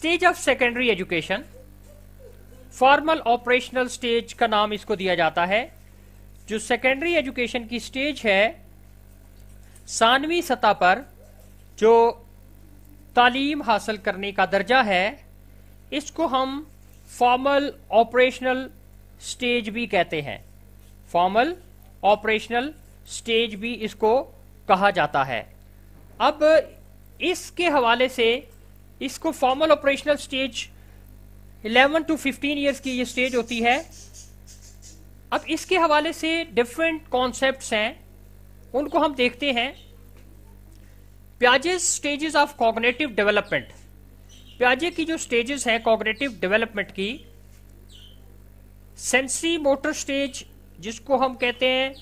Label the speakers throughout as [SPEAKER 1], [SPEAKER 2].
[SPEAKER 1] Stage of secondary education formal operational stage का नाम इसको दिया जाता है जो सेकेंडरी एजुकेशन की स्टेज है सानवी सतह पर जो तालीम हासिल करने का दर्जा है इसको हम फॉर्मल ऑपरेशनल स्टेज भी कहते हैं फॉर्मल ऑपरेशनल स्टेज भी इसको कहा जाता है अब इसके हवाले से इसको formal operational stage 11 to 15 years की ये स्टेज होती है अब इसके हवाले से डिफरेंट कॉन्सेप्ट हैं उनको हम देखते हैं Piaget's stages of cognitive development प्याजे की जो स्टेजेस हैं कॉग्नेटिव डेवलपमेंट की सेंसरी मोटर स्टेज जिसको हम कहते हैं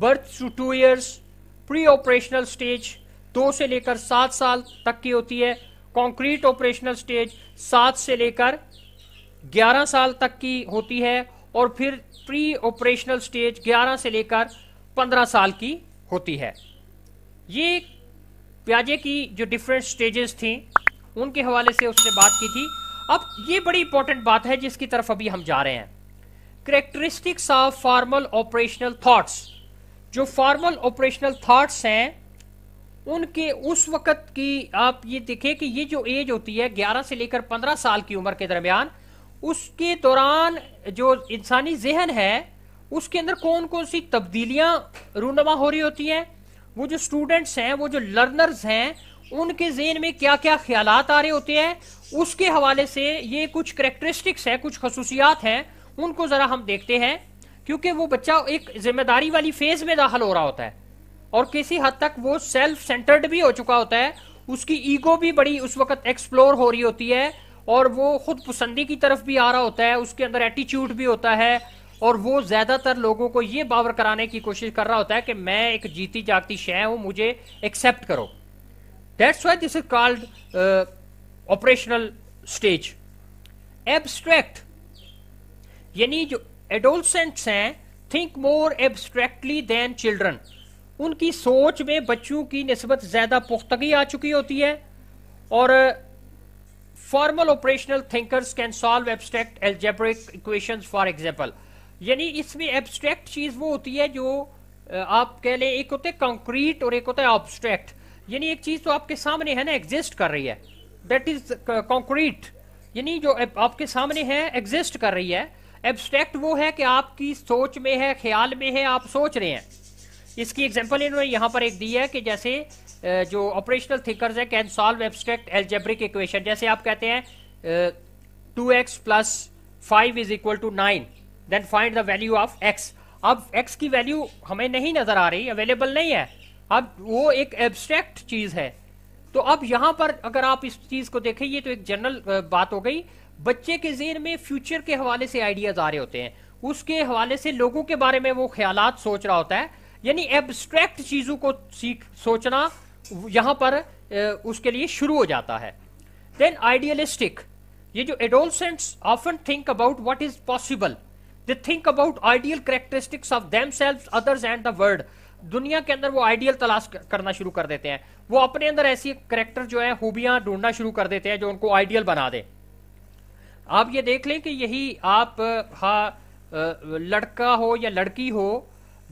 [SPEAKER 1] birth to two years pre operational stage दो से लेकर सात साल तक की होती है कॉन्क्रीट ऑपरेशनल स्टेज सात से लेकर ग्यारह साल तक की होती है और फिर प्री ऑपरेशनल स्टेज ग्यारह से लेकर पंद्रह साल की होती है ये प्याजे की जो डिफरेंट स्टेजेस थी उनके हवाले से उसने बात की थी अब ये बड़ी इंपॉर्टेंट बात है जिसकी तरफ अभी हम जा रहे हैं characteristics of formal operational thoughts जो फॉर्मल ऑपरेशनल थॉट्स हैं उनके उस वक्त की आप ये देखें कि ये जो एज होती है 11 से लेकर 15 साल की उम्र के दरमियान उसके दौरान जो इंसानी जहन है उसके अंदर कौन कौन सी तब्दीलियाँ रूनमा हो रही होती हैं वो जो स्टूडेंट्स हैं वो जो लर्नर्स हैं उनके जहन में क्या क्या ख्याल आ रहे होते हैं उसके हवाले से ये कुछ करेक्टरिस्टिक्स हैं कुछ खसूसियात हैं उनको ज़रा हम देखते हैं क्योंकि वो बच्चा एक जिम्मेदारी वाली फेज़ में दाखिल हो रहा होता है और किसी हद तक वो सेल्फ सेंटर्ड भी हो चुका होता है उसकी ईगो भी बड़ी उस वक्त एक्सप्लोर हो रही होती है और वो खुद पसंदी की तरफ भी आ रहा होता है उसके अंदर एटीट्यूड भी होता है और वो ज़्यादातर लोगों को ये बावर कराने की कोशिश कर रहा होता है कि मैं एक जीती जागती शय हूँ मुझे एक्सेप्ट करो that's why this is called operational stage abstract यानी जो एडोलसेंट्स हैं think more abstractly than children उनकी सोच में बच्चों की नस्बत ज़्यादा पुख्तगी आ चुकी होती है और formal operational thinkers can solve abstract algebraic equations for example यानी इसमें एब्स्ट्रैक्ट चीज़ वो होती है जो आप कह लें एक होता है कंक्रीट और एक होता है ऑब्स्ट्रैक्ट यानी एक चीज़ तो आपके सामने है ना एग्जिस्ट कर रही है दैट इज़ कंक्रीट यानी जो आपके सामने है एग्जिस्ट कर रही है एब्स्ट्रैक्ट वो है कि आपकी सोच में है ख्याल में है आप सोच रहे हैं इसकी एग्जाम्पल इन्होंने यहां पर एक दी है कि जैसे जो ऑपरेशनल थिंकर्स है can solve abstract algebraic equation जैसे आप कहते हैं two x plus five is equal to nine then find the value of x अब एक्स की वैल्यू हमें नहीं नजर आ रही अवेलेबल नहीं है अब वो एक एब्स्ट्रैक्ट चीज है तो अब यहां पर अगर आप इस चीज को देखें ये तो एक जनरल बात हो गई बच्चे के जेन में फ्यूचर के हवाले से आइडियाज आ रहे होते हैं उसके हवाले से लोगों के बारे में वो ख्याल सोच रहा होता है यानी एब्स्ट्रैक्ट चीजों को सीख सोचना यहां पर उसके लिए शुरू हो जाता है देन आइडियलिस्टिक ये जो adolescents often think about what is possible they think about ideal characteristics of them others and the world दुनिया के अंदर वो आइडियल तलाश करना शुरू कर देते हैं वो अपने अंदर ऐसी करेक्टर जो है खूबियां ढूंढना शुरू कर देते हैं जो उनको आइडियल बना दे आप ये देख लें कि यही आप हा लड़का हो या लड़की हो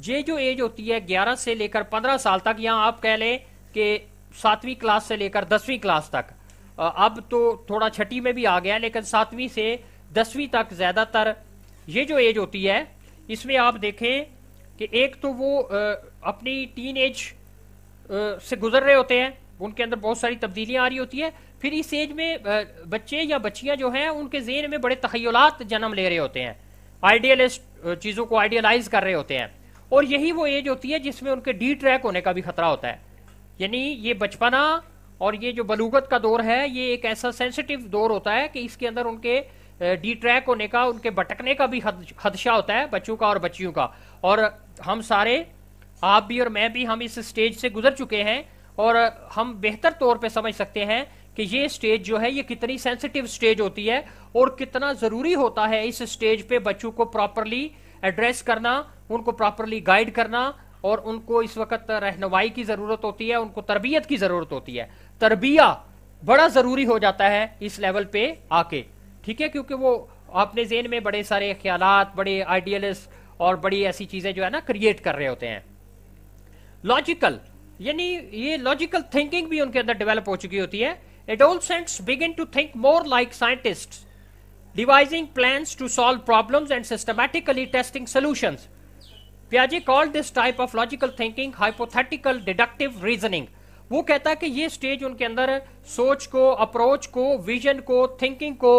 [SPEAKER 1] ये जो एज होती है ग्यारह से लेकर पंद्रह साल तक या आप कह लें कि सातवीं क्लास से लेकर दसवीं क्लास तक अब तो थोड़ा छठी में भी आ गया लेकिन सातवीं से दसवीं तक ज़्यादातर ये जो एज होती है इसमें आप देखें कि एक तो वो अपनी टीन एज से गुजर रहे होते हैं उनके अंदर बहुत सारी तब्दीलियाँ आ रही होती है फिर इस एज में बच्चे या बच्चियाँ जो हैं उनके जेन में बड़े तखयलात जन्म ले रहे होते हैं आइडियलिस्ट चीज़ों को आइडियलाइज कर रहे होते हैं और यही वो एज होती है जिसमें उनके डी ट्रैक होने का भी खतरा होता है यानी ये बचपना और ये जो बलूगत का दौर है ये एक ऐसा सेंसिटिव दौर होता है कि इसके अंदर उनके डी ट्रैक होने का उनके भटकने का भी खदशा होता है बच्चों का और बच्चियों का और हम सारे आप भी और मैं भी हम इस स्टेज से गुजर चुके हैं और हम बेहतर तौर पे समझ सकते हैं कि ये स्टेज जो है ये कितनी सेंसिटिव स्टेज होती है और कितना ज़रूरी होता है इस स्टेज पे बच्चों को प्रॉपरली एड्रेस करना उनको प्रॉपरली गाइड करना और उनको इस वक्त रहनवाई की ज़रूरत होती है उनको तरबियत की ज़रूरत होती है तरबिया बड़ा ज़रूरी हो जाता है इस लेवल पे आके ठीक है क्योंकि वो अपने जेन में बड़े सारे ख्याल बड़े आइडियलिस्ट और बड़ी ऐसी चीज़ें जो है ना क्रिएट कर रहे होते हैं लॉजिकल यानी ये लॉजिकल थिंकिंग भी उनके अंदर डेवलप हो चुकी होती है adult begin to think more like scientists devising plans to solve problems and systematically testing solutions. Piaget called this type of logical thinking hypothetical deductive reasoning. वो कहता है कि ये स्टेज उनके अंदर सोच को अप्रोच को विजन को थिंकिंग को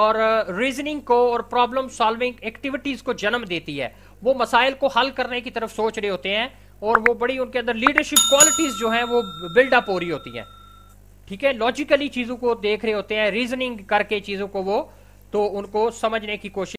[SPEAKER 1] और रीजनिंग को और प्रॉब्लम सॉल्विंग एक्टिविटीज को जन्म देती है वो मसाइल को हल करने की तरफ सोच रहे होते हैं और वो बड़ी उनके अंदर लीडरशिप क्वालिटीज जो हैं वो बिल्डअप हो रही होती हैं ठीक है लॉजिकली चीज़ों को देख रहे होते हैं रीजनिंग करके चीज़ों को वो तो उनको समझने की कोशिश